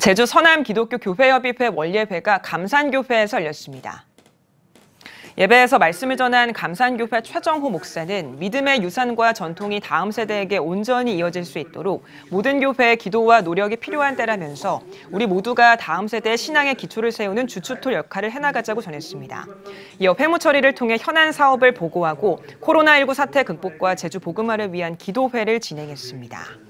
제주 서남 기독교 교회협의회 원예회가 감산교회에서 열렸습니다. 예배에서 말씀을 전한 감산교회 최정호 목사는 믿음의 유산과 전통이 다음 세대에게 온전히 이어질 수 있도록 모든 교회의 기도와 노력이 필요한 때라면서 우리 모두가 다음 세대의 신앙의 기초를 세우는 주춧돌 역할을 해나가자고 전했습니다. 이어 회무 처리를 통해 현안 사업을 보고하고 코로나19 사태 극복과 제주 복음화를 위한 기도회를 진행했습니다.